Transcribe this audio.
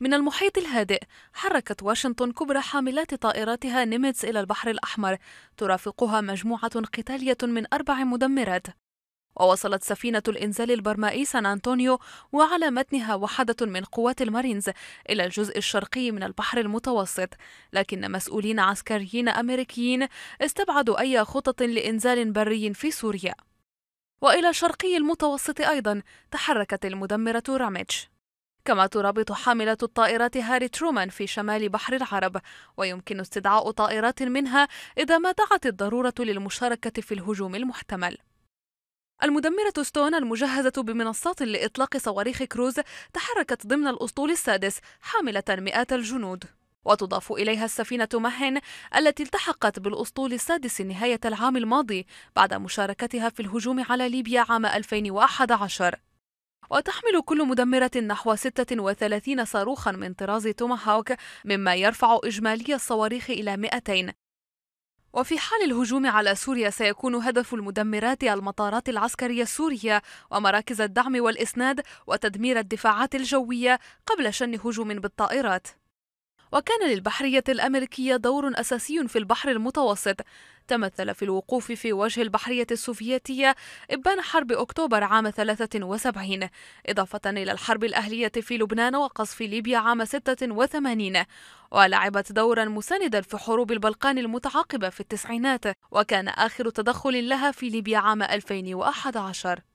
من المحيط الهادئ حركت واشنطن كبرى حاملات طائراتها نيمتس إلى البحر الأحمر ترافقها مجموعة قتالية من أربع مدمرات ووصلت سفينة الإنزال البرمائي سان أنطونيو وعلى متنها وحدة من قوات المارينز إلى الجزء الشرقي من البحر المتوسط، لكن مسؤولين عسكريين أمريكيين استبعدوا أي خطط لإنزال بري في سوريا. وإلى شرقي المتوسط أيضا تحركت المدمرة رامتش كما ترابط حاملة الطائرات هاري ترومان في شمال بحر العرب ويمكن استدعاء طائرات منها إذا ما دعت الضرورة للمشاركة في الهجوم المحتمل المدمرة ستون المجهزة بمنصات لإطلاق صواريخ كروز تحركت ضمن الأسطول السادس حاملة مئات الجنود وتضاف إليها السفينة مهن التي التحقت بالأسطول السادس نهاية العام الماضي بعد مشاركتها في الهجوم على ليبيا عام 2011 وتحمل كل مدمرة نحو 36 صاروخا من طراز توماهاوك مما يرفع إجمالي الصواريخ إلى 200 وفي حال الهجوم على سوريا سيكون هدف المدمرات المطارات العسكرية السورية ومراكز الدعم والإسناد وتدمير الدفاعات الجوية قبل شن هجوم بالطائرات وكان للبحرية الأمريكية دور أساسي في البحر المتوسط تمثل في الوقوف في وجه البحرية السوفيتية إبان حرب أكتوبر عام 73 إضافة إلى الحرب الأهلية في لبنان وقصف ليبيا عام 86 ولعبت دورا مساندا في حروب البلقان المتعاقبة في التسعينات وكان آخر تدخل لها في ليبيا عام 2011